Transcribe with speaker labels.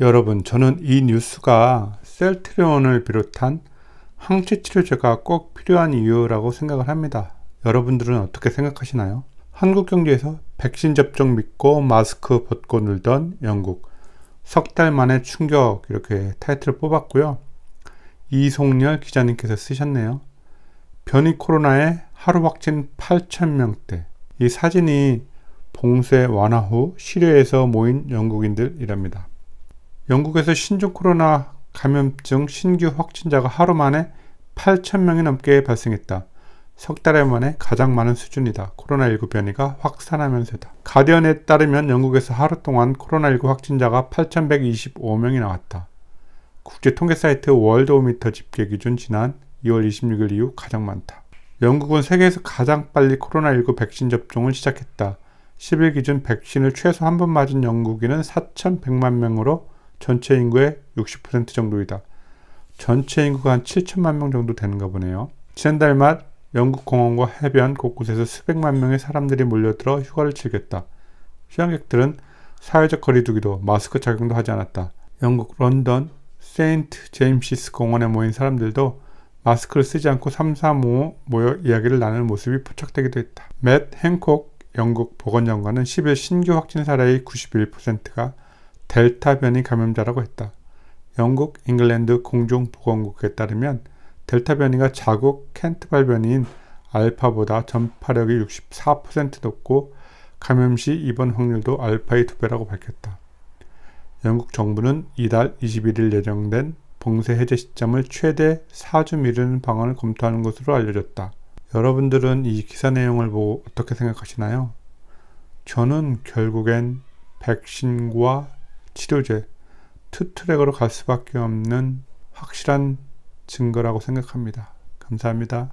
Speaker 1: 여러분, 저는 이 뉴스가 셀트리온을 비롯한 항체 치료제가 꼭 필요한 이유라고 생각을 합니다. 여러분들은 어떻게 생각하시나요? 한국 경제에서 백신 접종 믿고 마스크 벗고 놀던 영국. 석 달 만에 충격 이렇게 타이틀을 뽑았고요. 이송열 기자님께서 쓰셨네요. 변이 코로나에 하루 확진 8,000명대. 이 사진이 봉쇄 완화 후시류에서 모인 영국인들이랍니다. 영국에서 신종 코로나 감염증 신규 확진자가 하루 만에 8천명이 넘게 발생했다. 석 달여 만에 가장 많은 수준이다. 코로나19 변이가 확산하면서다. 가디언에 따르면 영국에서 하루 동안 코로나19 확진자가 8,125명이 나왔다. 국제 통계 사이트 월드오미터 집계 기준 지난 2월 26일 이후 가장 많다. 영국은 세계에서 가장 빨리 코로나19 백신 접종을 시작했다. 10일 기준 백신을 최소 한 번 맞은 영국인은 4,100만 명으로 전체 인구의 60% 정도이다. 전체 인구가 한 7천만 명 정도 되는가 보네요. 지난달 말 영국 공원과 해변 곳곳에서 수백만 명의 사람들이 몰려들어 휴가를 즐겼다. 휴양객들은 사회적 거리두기도 마스크 착용도 하지 않았다. 영국 런던 세인트 제임시스 공원에 모인 사람들도 마스크를 쓰지 않고 삼삼오오 모여 이야기를 나누는 모습이 포착되기도 했다. 맷 행콕 영국 보건장관은 10일 신규 확진 사례의 91%가 델타 변이 감염자라고 했다. 영국, 잉글랜드 공중보건국에 따르면 델타 변이가 자국 켄트발 변이인 알파보다 전파력이 64% 높고 감염 시 입원 확률도 알파의 2배라고 밝혔다. 영국 정부는 이달 21일 예정된 봉쇄 해제 시점을 최대 4주 미루는 방안을 검토하는 것으로 알려졌다. 여러분들은 이 기사 내용을 보고 어떻게 생각하시나요? 저는 결국엔 백신과 치료제, 투트랙으로 갈 수밖에 없는 확실한 증거라고 생각합니다. 감사합니다.